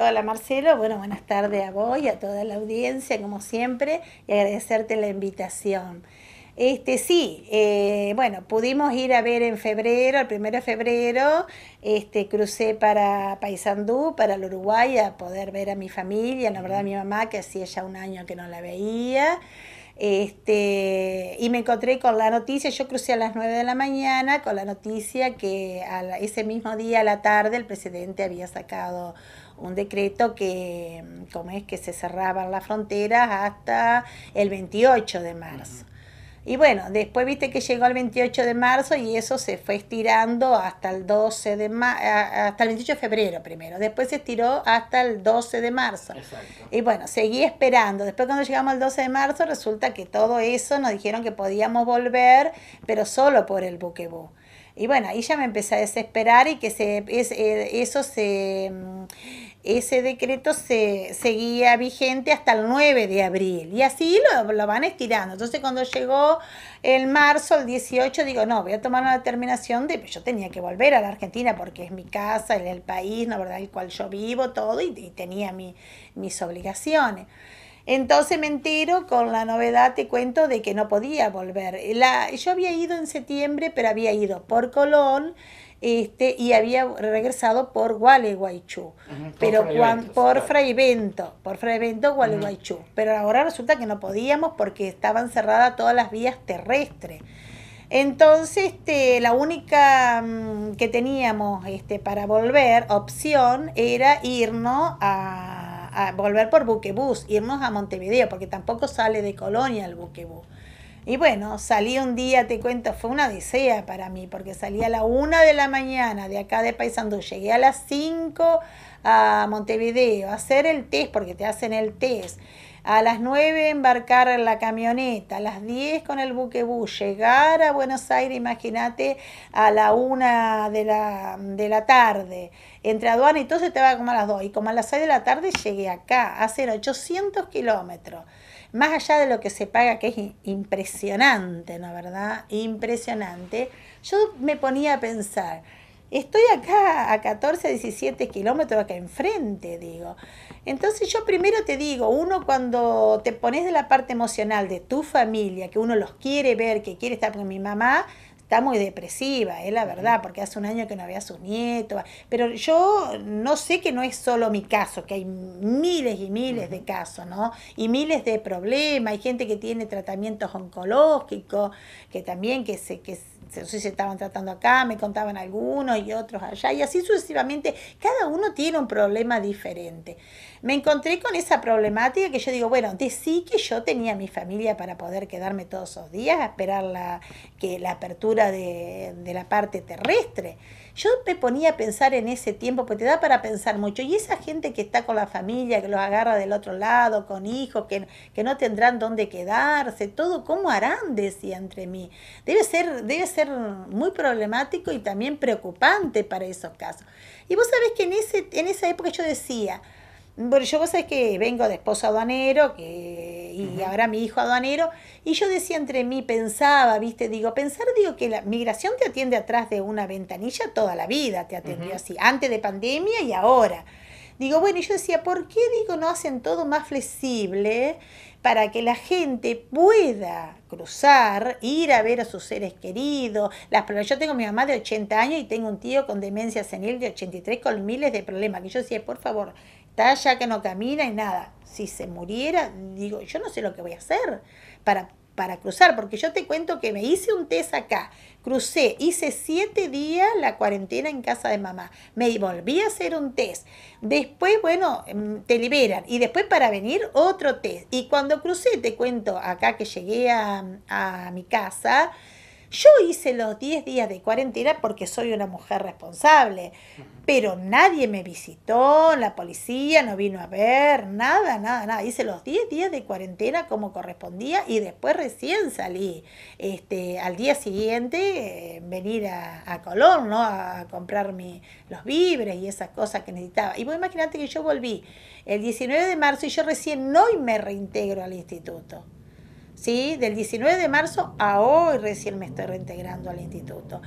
Hola Marcelo, bueno, buenas tardes a vos y a toda la audiencia, como siempre, y agradecerte la invitación. Este, sí, eh, bueno, pudimos ir a ver en febrero, el primero de febrero, este, crucé para Paysandú, para el Uruguay, a poder ver a mi familia, la verdad a mi mamá, que hacía ya un año que no la veía. Este, y me encontré con la noticia, yo crucé a las 9 de la mañana con la noticia que ese mismo día, a la tarde, el presidente había sacado un decreto que, mm, como es, que se cerraban las fronteras hasta el 28 de marzo. Y bueno, después viste que llegó el 28 de marzo y eso se fue estirando hasta el 12 de hasta el 28 de febrero primero. Después se estiró hasta el 12 de marzo. Y bueno, seguí esperando. Después cuando llegamos al 12 de marzo resulta que todo eso nos dijeron que podíamos volver, pero solo por el buquebú. Y bueno, ahí ya me empecé a desesperar y que se, ese, eh, eso se, mm, ese decreto se seguía vigente hasta el 9 de abril. Y así lo, van estirando. Entonces cuando llegó el marzo, el 18, digo, no, voy a tomar una determinación de, pues yo tenía que volver a la Argentina porque es mi casa, es el país, ¿no verdad?, el cual yo vivo, todo, y, tenía mis obligaciones. Entonces me entero con la novedad, te cuento, de que no podía volver. yo había ido en septiembre, pero había ido por Colón este, y había regresado por Gualeguaychú, pero por, Fray por Fray Gualeguaychú. Pero ahora resulta que no podíamos porque estaban cerradas todas las vías terrestres. Entonces, este, la única mm, que teníamos este, para volver, opción, era irnos a volver por buquebús, irnos a Montevideo, porque tampoco sale de Colonia el buquebús. Y bueno, salí un día, te cuento, fue una desea para mí, porque salí a la una de la mañana de acá de Paysandú, llegué a las 5 a Montevideo a hacer el test, porque te hacen el test. A las 9 embarcar en la camioneta, a las 10 con el buquebú llegar a Buenos Aires, imagínate, a la 1 de la, tarde. Entre aduana y todo se te va como a las 2. Y como a las 6 de la tarde llegué acá, hacer 800 kilómetros más allá de lo que se paga, que es impresionante, ¿no verdad? Impresionante, yo me ponía a pensar, Estoy acá a 14, 17 kilómetros acá enfrente, digo. Entonces yo primero te digo, uno cuando te pones de la parte emocional de tu familia, que uno los quiere ver, que quiere estar con mi mamá, está muy depresiva, es la verdad, porque hace un año que no había a su nieto. Pero yo no sé que no es solo mi caso, que hay miles y miles de casos, ¿no? Y miles de problemas, hay gente que tiene tratamientos oncológicos, que también que se, que no sé si estaban tratando acá, me contaban algunos y otros allá, y así sucesivamente, cada uno tiene un problema diferente. Me encontré con esa problemática que yo digo, bueno, sí que yo tenía mi familia para poder quedarme todos esos días a esperar la, que, la apertura de la parte terrestre. Yo me ponía a pensar en ese tiempo, porque te da para pensar mucho. Y esa gente que está con la familia, que los agarra del otro lado, con hijos, que, no tendrán dónde quedarse, todo, ¿cómo harán? Decía entre mí. Debe ser, debe ser muy problemático y también preocupante para esos casos. Y vos sabés que en, ese, en esa época yo decía, bueno, yo vos sabés que vengo de esposo aduanero que, y ahora mi hijo aduanero, y yo decía entre mí, pensaba, viste, digo, pensar, digo que la migración te atiende atrás de una ventanilla toda la vida, te atendió así, antes de pandemia y ahora. Digo, bueno, y yo decía, ¿por qué digo no hacen todo más flexible para que la gente pueda cruzar, ir a ver a sus seres queridos? Las yo tengo mi mamá de 80 años y tengo un tío con demencia senil de 83 con miles de problemas, que yo decía, por favor, Está ya que no camina y nada. Si se muriera, digo, yo no sé lo que voy a hacer para, para cruzar, porque yo te cuento que me hice un test acá, crucé, hice siete días la cuarentena en casa de mamá, me volví a hacer un test, después, bueno, em, te liberan y después para venir otro test. Y cuando crucé, te cuento acá que llegué a, a mi casa, yo hice los 10 días de cuarentena porque soy una mujer responsable, pero nadie me visitó, la policía no vino a ver, nada, nada, nada. Hice los 10 días de cuarentena como correspondía y después recién salí este, al día siguiente eh, venir a, a, Colón, ¿no? A comprar mi, los vibres y esas cosas que necesitaba. Y vos imaginate que yo volví el 19 de marzo y yo recién hoy me reintegro al instituto. ¿sí? Del 19 de marzo a hoy recién me estoy reintegrando al instituto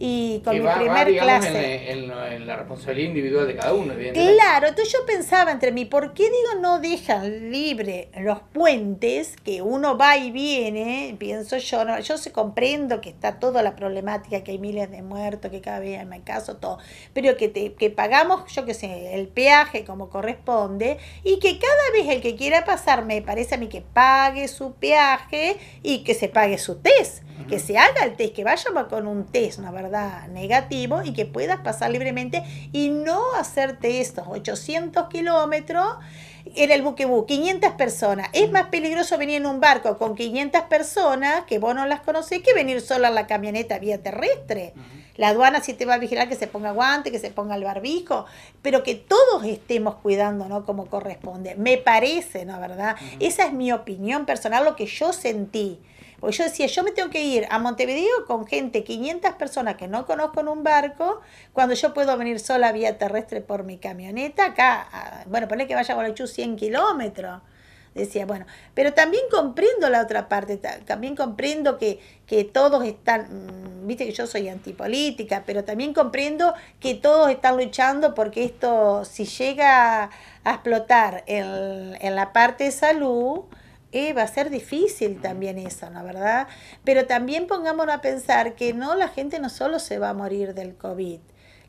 y con mi primer clase. En, la responsabilidad individual de cada uno, Claro, entonces yo pensaba entre mí, ¿por qué digo no dejan libre los puentes que uno va y viene? Pienso yo, no, yo se comprendo que está toda la problemática, que hay miles de muertos, que cada vez me caso todo, pero que, te, que pagamos, yo qué sé, el peaje como corresponde y que cada vez el que quiera pasar, me parece a mí que pague su peaje y que se pague su test que se haga el test, que vaya con un test, una verdad, negativo y que puedas pasar libremente y no hacerte estos 800 kilómetros en el buquebú, 500 personas. Es mm. más peligroso venir en un barco con 500 personas que vos no las conocés que venir sola en la camioneta vía terrestre. La aduana sí te va a vigilar que se ponga guante, que se ponga el barbijo, pero que todos estemos cuidando, ¿no? Como corresponde. Me parece, ¿no? ¿Verdad? Esa es mi opinión personal, lo que yo sentí. Porque yo decía, yo me tengo que ir a Montevideo con gente, 500 personas que no conozco en un barco, cuando yo puedo venir sola vía terrestre por mi camioneta, acá, bueno, poner que vaya a Guarachú 100 kilómetros. Decía, bueno, pero también comprendo la otra parte, también comprendo que, todos están, mm, viste que yo soy antipolítica, pero también comprendo que todos están luchando porque esto, si llega a explotar en la parte de salud, eh, va a ser difícil también eso, ¿no verdad? Pero también pongámonos a pensar que no, la gente no solo se va a morir del COVID,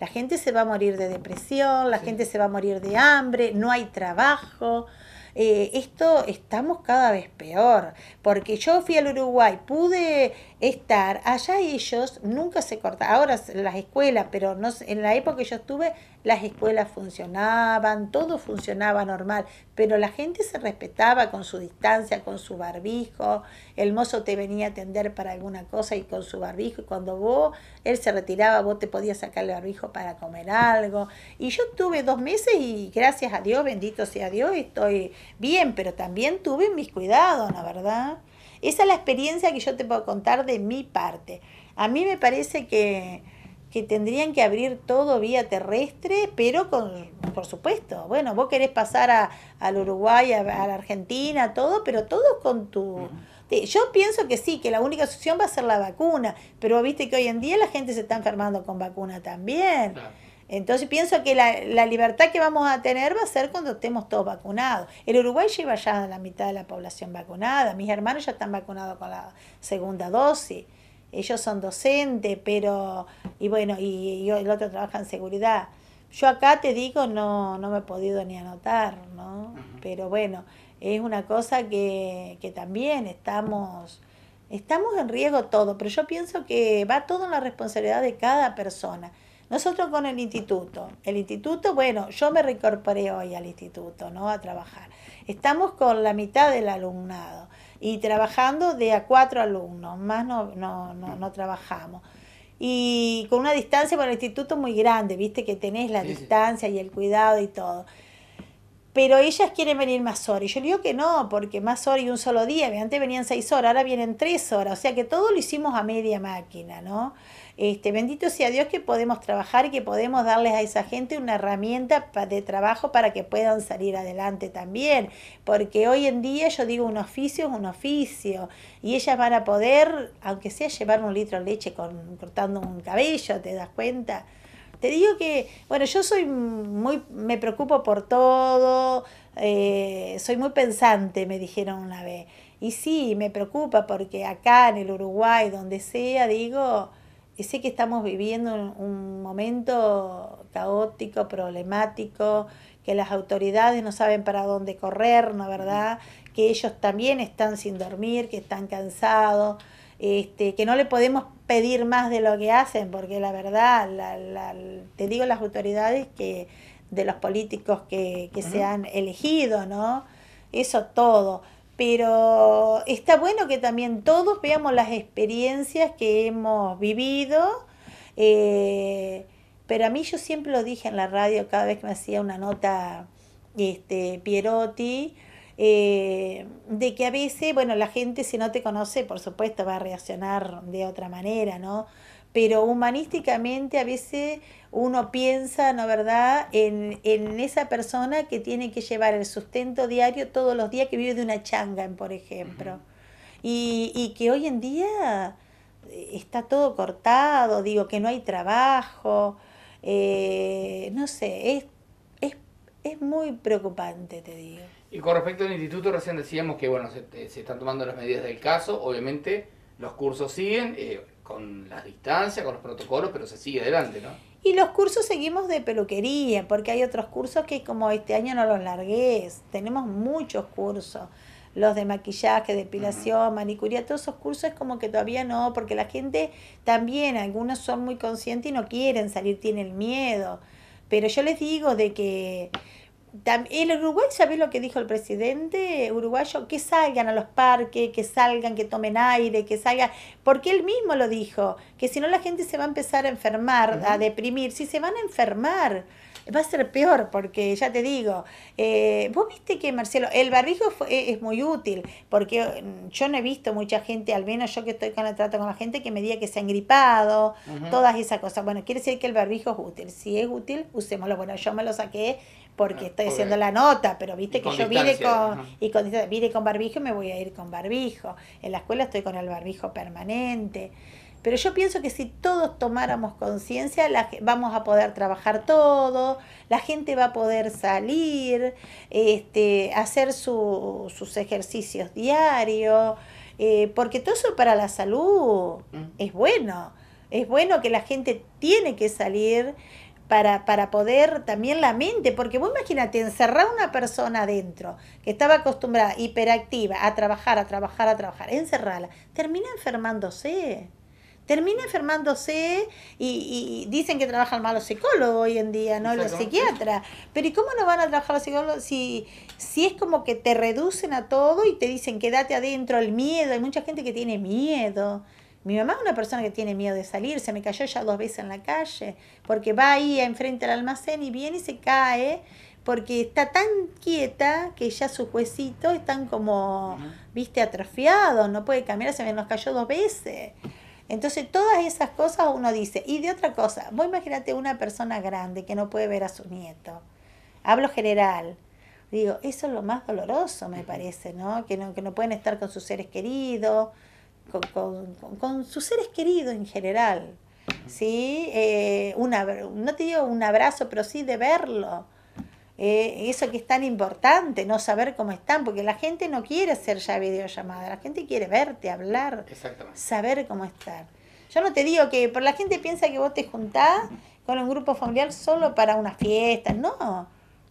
la gente se va a morir de depresión, la gente se va a morir de hambre, no hay trabajo. Eh, esto estamos cada vez peor, porque yo fui al Uruguay, pude estar, allá ellos nunca se cortaban, ahora las escuelas, pero no en la época que yo estuve, las escuelas funcionaban, todo funcionaba normal, pero la gente se respetaba con su distancia, con su barbijo, el mozo te venía a atender para alguna cosa y con su barbijo, y cuando vos, él se retiraba, vos te podías sacar el barbijo para comer algo. Y yo tuve dos meses y gracias a Dios, bendito sea Dios, estoy bien, pero también tuve mis cuidados, la verdad. Esa es la experiencia que yo te puedo contar de mi parte. A mí me parece que que tendrían que abrir todo vía terrestre, pero con, por supuesto, bueno, vos querés pasar a, al Uruguay, a, la Argentina, todo, pero todo con tu... Yo pienso que sí, que la única solución va a ser la vacuna, pero viste que hoy en día la gente se está enfermando con vacuna también. Entonces pienso que la, la libertad que vamos a tener va a ser cuando estemos todos vacunados. El Uruguay lleva ya la mitad de la población vacunada, mis hermanos ya están vacunados con la segunda dosis ellos son docentes, pero, y bueno, y, el otro trabaja en seguridad. Yo acá te digo, no, no me he podido ni anotar, ¿no? Pero bueno, es una cosa que, también estamos, estamos en riesgo todo, pero yo pienso que va todo en la responsabilidad de cada persona. Nosotros con el instituto, el instituto, bueno, yo me reincorporé hoy al instituto, ¿no? A trabajar. Estamos con la mitad del alumnado y trabajando de a cuatro alumnos, más no, no, no, trabajamos. Y con una distancia para el instituto muy grande, viste que tenés la distancia y el cuidado y todo. Pero ellas quieren venir más horas. Y yo digo que no, porque más horas y un solo día. Antes venían seis horas, ahora vienen tres horas. O sea que todo lo hicimos a media máquina, ¿no? Este, bendito sea Dios que podemos trabajar y que podemos darles a esa gente una herramienta de trabajo para que puedan salir adelante también, porque hoy en día yo digo un oficio es un oficio y ellas van a poder, aunque sea llevar un litro de leche con, cortando un cabello, ¿te das cuenta? Te digo que, bueno, yo soy muy, me preocupo por todo, eh, soy muy pensante, me dijeron una vez. Y sí, me preocupa porque acá en el Uruguay, donde sea, digo, sé que estamos viviendo un, momento caótico, problemático, que las autoridades no saben para dónde correr, ¿no verdad? Que ellos también están sin dormir, que están cansados, este, que no le podemos pedir más de lo que hacen, porque la verdad, la, te digo las autoridades que de los políticos que, que se han elegido, ¿no? Eso todo pero está bueno que también todos veamos las experiencias que hemos vivido. Eh, pero a mí yo siempre lo dije en la radio cada vez que me hacía una nota este, Pierotti, eh, de que a veces, bueno, la gente si no te conoce, por supuesto, va a reaccionar de otra manera, ¿no? pero humanísticamente a veces uno piensa, ¿no verdad?, en, esa persona que tiene que llevar el sustento diario todos los días, que vive de una changa, por ejemplo. Y, y que hoy en día eh, está todo cortado, digo, que no hay trabajo, eh, no sé, es, es, muy preocupante, te digo. Y con respecto al instituto, recién decíamos que, bueno, se, eh, están tomando las medidas del caso, obviamente los cursos siguen con las distancias, con los protocolos, pero se sigue adelante, ¿no? Y los cursos seguimos de peluquería, porque hay otros cursos que como este año no los largué, tenemos muchos cursos, los de maquillaje, depilación, manicuría, todos esos cursos como que todavía no, porque la gente también, algunos son muy conscientes y no quieren salir, tienen miedo. Pero yo les digo de que el Uruguay, ¿sabés lo que dijo el presidente uruguayo, que salgan a los parques, que salgan, que tomen aire, que salgan, porque él mismo lo dijo, que si no la gente se va a empezar a enfermar, a deprimir, si se van a enfermar, va a ser peor, porque ya te digo, eh, vos viste que Marcelo, el barrijo e-, es muy útil, porque mm, yo no he visto mucha gente, al menos yo que estoy con el trato con la gente, que me diga que se han gripado, todas esas cosas. Bueno, quiere decir que el barrijo es útil, si es útil, usémoslo. Bueno, yo me lo saqué porque ah, estoy haciendo la nota, pero viste que yo vine con, y con, vine con barbijo y me voy a ir con barbijo. En la escuela estoy con el barbijo permanente. Pero yo pienso que si todos tomáramos conciencia, vamos a poder trabajar todo, la gente va a poder salir, este, hacer sus ejercicios diarios, eh, porque todo eso para la salud mm. es bueno. Es bueno que la gente tiene que salir, para, para poder también la mente, porque vos imagínate, encerrar a una persona adentro que estaba acostumbrada, hiperactiva, a trabajar, a trabajar, a trabajar, encerrarla, termina enfermándose. Termina enfermándose y, y dicen que trabajan mal los psicólogos hoy en día, no los psiquiatras. Pero ¿y cómo no van a trabajar los psicólogos si, si es como que te reducen a todo y te dicen quédate adentro, el miedo? Hay mucha gente que tiene miedo. Mi mamá es una persona que tiene miedo de salir, se me cayó ya dos veces en la calle, porque va ahí enfrente al almacén y viene y se cae, porque está tan quieta que ya sus huesitos están como, viste, atrofiados, no puede caminar, se me nos cayó dos veces. Entonces todas esas cosas uno dice. Y de otra cosa, vos imagínate una persona grande que no puede ver a su nieto. Hablo general. Digo, eso es lo más doloroso, me parece, ¿no? Que no, que no pueden estar con sus seres queridos con, sus seres queridos en general. ¿sí? Eh, una, no te digo un abrazo, pero sí de verlo. Eh, eso que es tan importante, no saber cómo están, porque la gente no quiere hacer ya videollamada, la gente quiere verte, hablar, saber cómo están. Yo no te digo que, por la gente piensa que vos te juntás con un grupo familiar solo para una fiesta, no.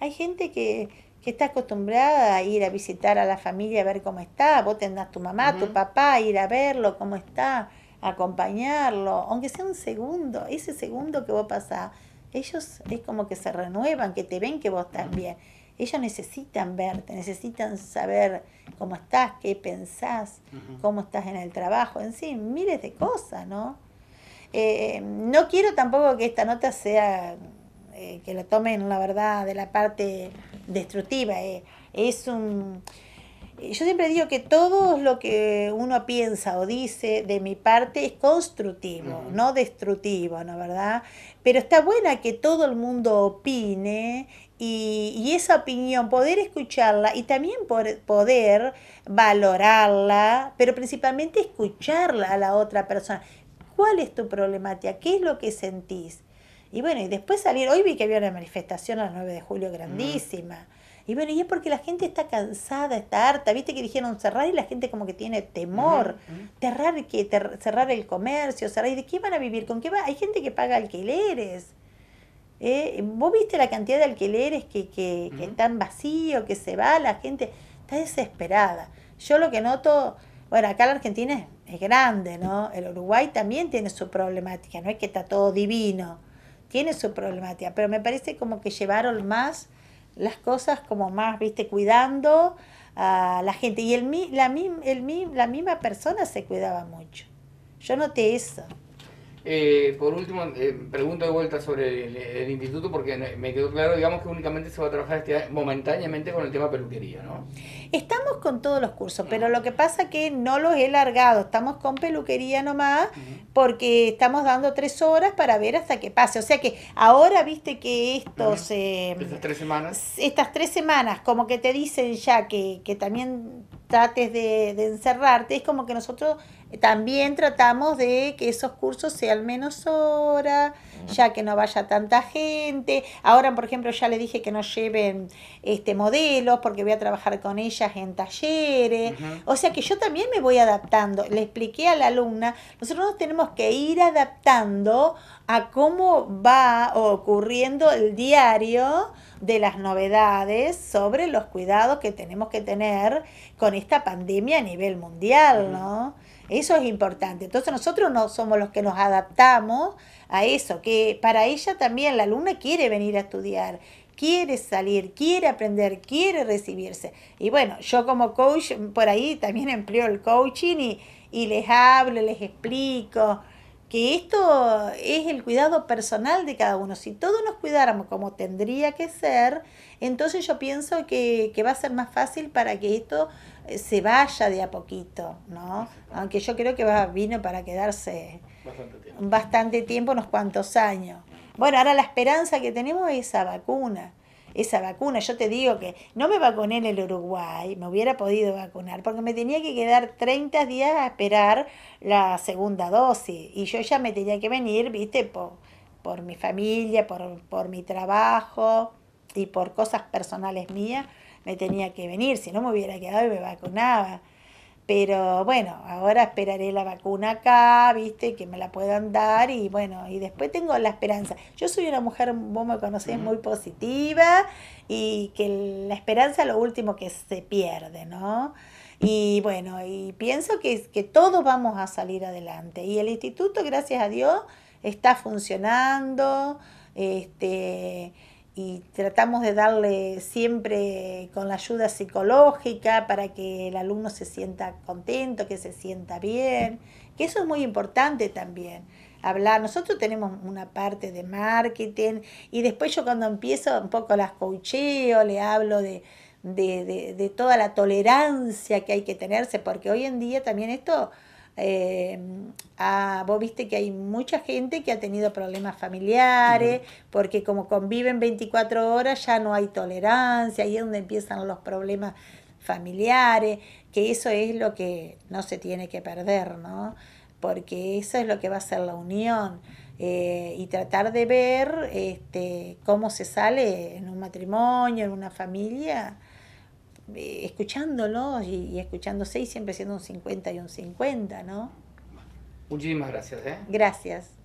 Hay gente que, que está acostumbrada a ir a visitar a la familia, a ver cómo está, vos tendrás tu mamá, tu papá, ir a verlo, cómo está, acompañarlo, aunque sea un segundo, ese segundo que vos pasás, ellos es como que se renuevan, que te ven que vos estás bien. Ellos necesitan verte, necesitan saber cómo estás, qué pensás, cómo estás en el trabajo, en sí, miles de cosas, ¿no? Eh, no quiero tampoco que esta nota sea, eh, que la tomen, la verdad, de la parte destructiva. Eh, es un... Eh, yo siempre digo que todo lo que uno piensa o dice de mi parte es constructivo, no destructivo, ¿no verdad? Pero está buena que todo el mundo opine y, esa opinión, poder escucharla y también poder valorarla, pero principalmente escucharla a la otra persona. ¿Cuál es tu problemática? ¿Qué es lo que sentís? Y bueno, y después salir, hoy vi que había una manifestación a las 9 de julio mm. grandísima. Y bueno, y es porque la gente está cansada, está harta. Viste que dijeron cerrar y la gente como que tiene temor. Cerrar, que, cerrar el comercio, cerrar. ¿Y de qué van a vivir? ¿Con qué va? Hay gente que paga alquileres. Eh, ¿Vos viste la cantidad de alquileres que, que, que están vacíos, que se va? La gente está desesperada. Yo lo que noto, bueno, acá la Argentina es, es grande, ¿no? El Uruguay también tiene su problemática, no es que está todo divino tiene su problemática, pero me parece como que llevaron más las cosas como más, viste, cuidando a la gente. Y el, la, el, la misma persona se cuidaba mucho. Yo noté eso. Eh, por último, eh, pregunto de vuelta sobre el, instituto porque me quedó claro, digamos que únicamente se va a trabajar este momentáneamente con el tema peluquería, ¿no? Estamos con todos los cursos, pero lo que pasa que no los he largado, estamos con peluquería nomás porque estamos dando tres horas para ver hasta que pase. O sea que ahora viste que estos... Em, estas tres semanas. Estas tres semanas, como que te dicen ya que, que también trates de, de encerrarte, es como que nosotros también tratamos de que esos cursos sean menos hora, ya que no vaya tanta gente. Ahora, por ejemplo, ya le dije que no lleven este modelos porque voy a trabajar con ellas en talleres. O sea que yo también me voy adaptando. Le expliqué a la alumna, nosotros nos tenemos que ir adaptando a cómo va ocurriendo el diario de las novedades sobre los cuidados que tenemos que tener con esta pandemia a nivel mundial, ¿no? Eso es importante. Entonces nosotros no somos los que nos adaptamos a eso, que para ella también la alumna quiere venir a estudiar, quiere salir, quiere aprender, quiere recibirse. Y bueno, yo como coach por ahí también empleo el coaching y, y les hablo, les explico que esto es el cuidado personal de cada uno. Si todos nos cuidáramos como tendría que ser, entonces yo pienso que, que va a ser más fácil para que esto se vaya de a poquito, ¿no? Aunque yo creo que vino para quedarse bastante tiempo. unos cuantos años. Bueno, ahora la esperanza que tenemos es esa vacuna esa vacuna. Yo te digo que no me vacuné en el Uruguay, me hubiera podido vacunar, porque me tenía que quedar 30 días a esperar la segunda dosis. Y yo ya me tenía que venir, viste, por, por mi familia, por mi trabajo y por cosas personales mías me tenía que venir, si no me hubiera quedado y me vacunaba. Pero bueno, ahora esperaré la vacuna acá, viste, que me la puedan dar y bueno, y después tengo la esperanza. Yo soy una mujer, vos me conocés, muy positiva y que la esperanza es lo último que se pierde, ¿no? Y bueno, y pienso que, que todos vamos a salir adelante. Y el instituto, gracias a Dios, está funcionando. Este, y tratamos de darle siempre con la ayuda psicológica para que el alumno se sienta contento, que se sienta bien, que eso es muy importante también. Hablar, nosotros tenemos una parte de marketing y después yo cuando empiezo un poco las coacheo, le hablo de, toda la tolerancia que hay que tenerse, porque hoy en día también esto eh, Ah, vos viste que hay mucha gente que ha tenido problemas familiares, porque como conviven 24 horas ya no hay tolerancia, ahí es donde empiezan los problemas familiares, que eso es lo que no se tiene que perder, ¿no? Porque eso es lo que va a ser la unión. Eh, y tratar de ver este, cómo se sale en un matrimonio, en una familia, eh, escuchándolos y, y escuchándose y siempre siendo un 50 y un 50, ¿no? Muchísimas gracias. ¿eh? Gracias.